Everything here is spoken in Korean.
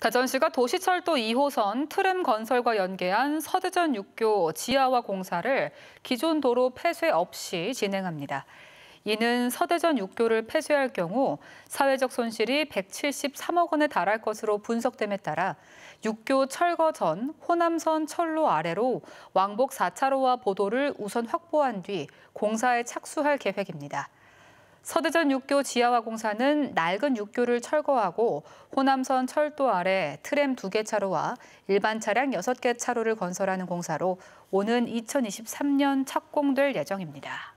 다전시가 도시철도 2호선 트램 건설과 연계한 서대전 6교 지하화 공사를 기존 도로 폐쇄 없이 진행합니다. 이는 서대전 6교를 폐쇄할 경우 사회적 손실이 173억 원에 달할 것으로 분석됨에 따라 6교 철거 전 호남선 철로 아래로 왕복 4차로와 보도를 우선 확보한 뒤 공사에 착수할 계획입니다. 서대전 육교 지하화공사는 낡은 육교를 철거하고 호남선 철도 아래 트램 두 개 차로와 일반 차량 여섯 개 차로를 건설하는 공사로 오는 2023년 착공될 예정입니다.